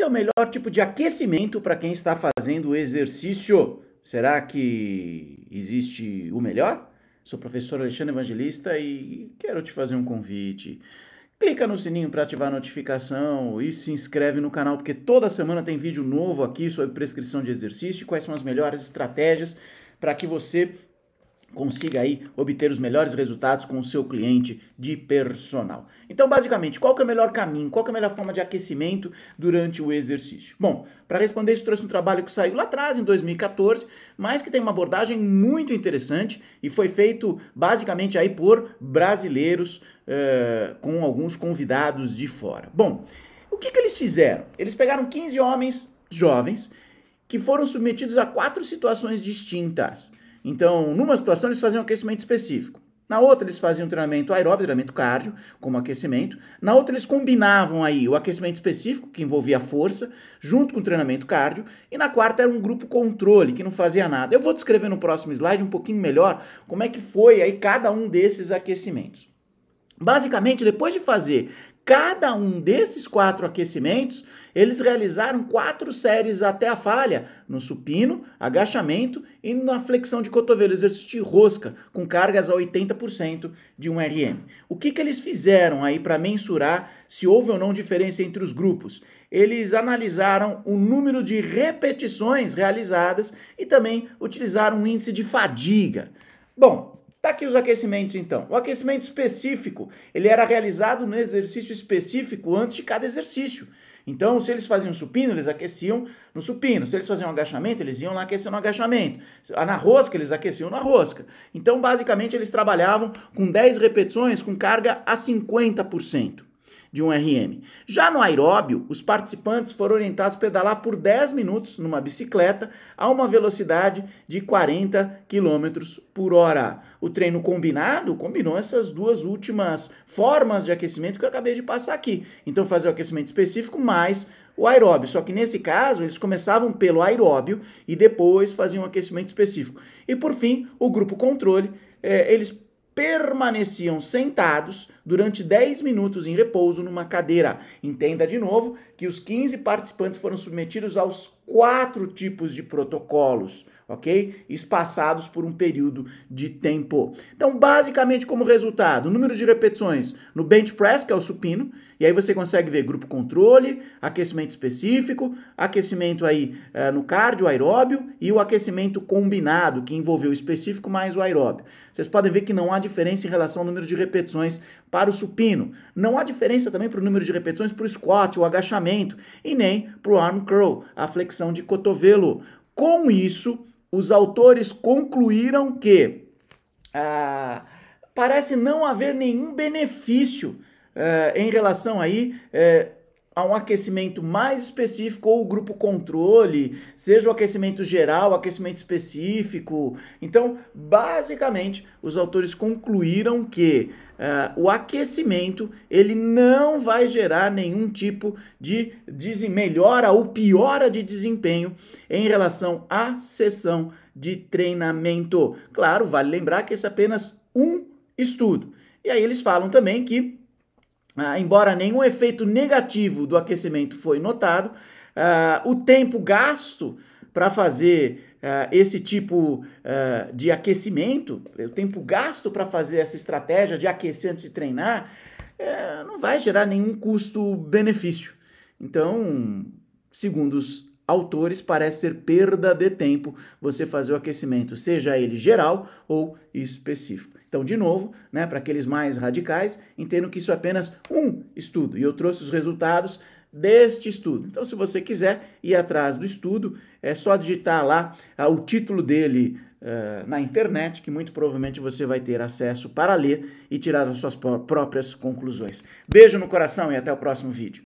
que é o melhor tipo de aquecimento para quem está fazendo exercício? Será que existe o melhor? Sou o professor Alexandre Evangelista e quero te fazer um convite. Clica no sininho para ativar a notificação e se inscreve no canal, porque toda semana tem vídeo novo aqui sobre prescrição de exercício, e quais são as melhores estratégias para que você consiga aí obter os melhores resultados com o seu cliente de personal. Então, basicamente, qual é o melhor caminho, qual é a melhor forma de aquecimento durante o exercício? Bom, para responder isso, trouxe um trabalho que saiu lá atrás, em 2014, mas que tem uma abordagem muito interessante e foi feito basicamente aí por brasileiros eh, com alguns convidados de fora. Bom, o que, que eles fizeram? Eles pegaram 15 homens jovens que foram submetidos a quatro situações distintas então, numa situação, eles faziam um aquecimento específico. Na outra, eles faziam treinamento aeróbico, treinamento cardio, como aquecimento. Na outra, eles combinavam aí o aquecimento específico, que envolvia força, junto com o treinamento cardio. E na quarta, era um grupo controle, que não fazia nada. Eu vou descrever no próximo slide um pouquinho melhor como é que foi aí cada um desses aquecimentos. Basicamente, depois de fazer Cada um desses quatro aquecimentos, eles realizaram quatro séries até a falha, no supino, agachamento e na flexão de cotovelo, exercício de rosca, com cargas a 80% de um RM. O que, que eles fizeram aí para mensurar se houve ou não diferença entre os grupos? Eles analisaram o número de repetições realizadas e também utilizaram um índice de fadiga. Bom, Tá aqui os aquecimentos então. O aquecimento específico, ele era realizado no exercício específico antes de cada exercício. Então, se eles faziam supino, eles aqueciam no supino. Se eles faziam agachamento, eles iam lá aquecer no agachamento. Na rosca, eles aqueciam na rosca. Então, basicamente, eles trabalhavam com 10 repetições com carga a 50% de um RM. Já no aeróbio, os participantes foram orientados a pedalar por 10 minutos numa bicicleta a uma velocidade de 40 km por hora. O treino combinado combinou essas duas últimas formas de aquecimento que eu acabei de passar aqui. Então, fazer o aquecimento específico mais o aeróbio. Só que nesse caso, eles começavam pelo aeróbio e depois faziam um aquecimento específico. E por fim, o grupo controle, eh, eles permaneciam sentados durante 10 minutos em repouso numa cadeira. Entenda de novo que os 15 participantes foram submetidos aos quatro tipos de protocolos, ok? Espaçados por um período de tempo. Então, basicamente, como resultado, o número de repetições no bench press, que é o supino, e aí você consegue ver grupo controle, aquecimento específico, aquecimento aí é, no cardio, aeróbio, e o aquecimento combinado, que envolveu o específico mais o aeróbio. Vocês podem ver que não há diferença em relação ao número de repetições para o supino. Não há diferença também para o número de repetições para o squat, o agachamento, e nem para o arm curl, a flexão de cotovelo. Com isso, os autores concluíram que ah, parece não haver nenhum benefício eh, em relação aí. Eh, a um aquecimento mais específico ou o grupo controle, seja o aquecimento geral, aquecimento específico. Então, basicamente, os autores concluíram que uh, o aquecimento ele não vai gerar nenhum tipo de melhora ou piora de desempenho em relação à sessão de treinamento. Claro, vale lembrar que esse é apenas um estudo. E aí eles falam também que ah, embora nenhum efeito negativo do aquecimento foi notado, ah, o tempo gasto para fazer ah, esse tipo de aquecimento, o tempo gasto para fazer essa estratégia de aquecer antes de treinar, é, não vai gerar nenhum custo-benefício. Então, segundo os autores, parece ser perda de tempo você fazer o aquecimento, seja ele geral ou específico. Então, de novo, né, para aqueles mais radicais, entendo que isso é apenas um estudo e eu trouxe os resultados deste estudo. Então, se você quiser ir atrás do estudo, é só digitar lá ah, o título dele Uh, na internet, que muito provavelmente você vai ter acesso para ler e tirar as suas próprias conclusões. Beijo no coração e até o próximo vídeo.